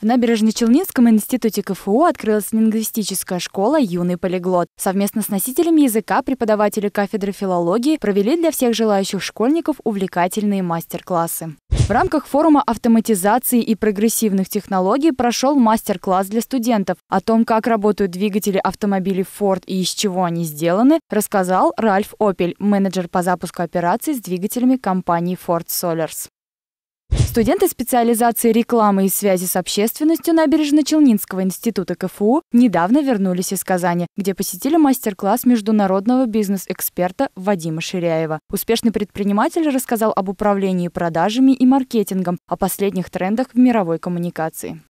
В Набережно-Челнинском институте КФУ открылась лингвистическая школа «Юный полиглот». Совместно с носителями языка преподаватели кафедры филологии провели для всех желающих школьников увлекательные мастер-классы. В рамках форума автоматизации и прогрессивных технологий прошел мастер-класс для студентов. О том, как работают двигатели автомобилей Ford и из чего они сделаны, рассказал Ральф Опель, менеджер по запуску операций с двигателями компании Ford Solars. Студенты специализации рекламы и связи с общественностью Набережно-Челнинского института КФУ недавно вернулись из Казани, где посетили мастер-класс международного бизнес-эксперта Вадима Ширяева. Успешный предприниматель рассказал об управлении продажами и маркетингом, о последних трендах в мировой коммуникации.